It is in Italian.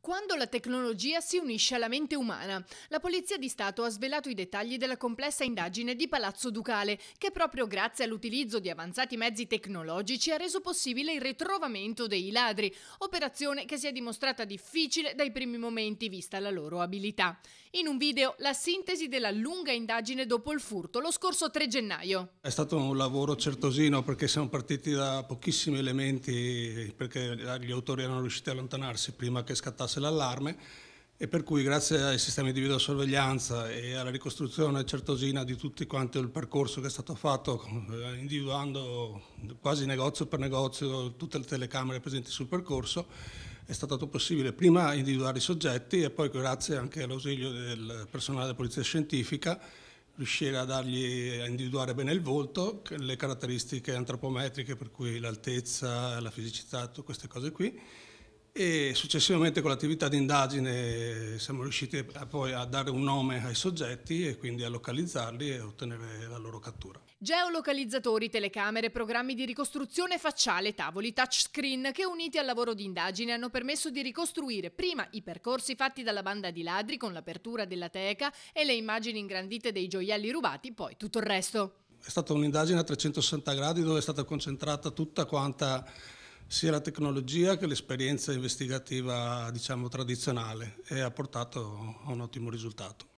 Quando la tecnologia si unisce alla mente umana, la Polizia di Stato ha svelato i dettagli della complessa indagine di Palazzo Ducale, che proprio grazie all'utilizzo di avanzati mezzi tecnologici ha reso possibile il ritrovamento dei ladri, operazione che si è dimostrata difficile dai primi momenti vista la loro abilità. In un video la sintesi della lunga indagine dopo il furto lo scorso 3 gennaio. È stato un lavoro certosino perché siamo partiti da pochissimi elementi perché gli autori erano riusciti a allontanarsi prima che scattasse saltasse l'allarme e per cui grazie ai sistemi di videosorveglianza e alla ricostruzione certosina di tutto quanti il percorso che è stato fatto, eh, individuando quasi negozio per negozio tutte le telecamere presenti sul percorso, è stato possibile prima individuare i soggetti e poi grazie anche all'ausilio del personale della polizia scientifica riuscire a, dargli, a individuare bene il volto, le caratteristiche antropometriche per cui l'altezza, la fisicità, tutte queste cose qui e successivamente con l'attività di indagine siamo riusciti a poi a dare un nome ai soggetti e quindi a localizzarli e ottenere la loro cattura. Geolocalizzatori, telecamere, programmi di ricostruzione facciale, tavoli, touchscreen che uniti al lavoro di indagine hanno permesso di ricostruire prima i percorsi fatti dalla banda di ladri con l'apertura della teca e le immagini ingrandite dei gioielli rubati, poi tutto il resto. È stata un'indagine a 360 gradi dove è stata concentrata tutta quanta sia la tecnologia che l'esperienza investigativa diciamo, tradizionale e ha portato a un ottimo risultato.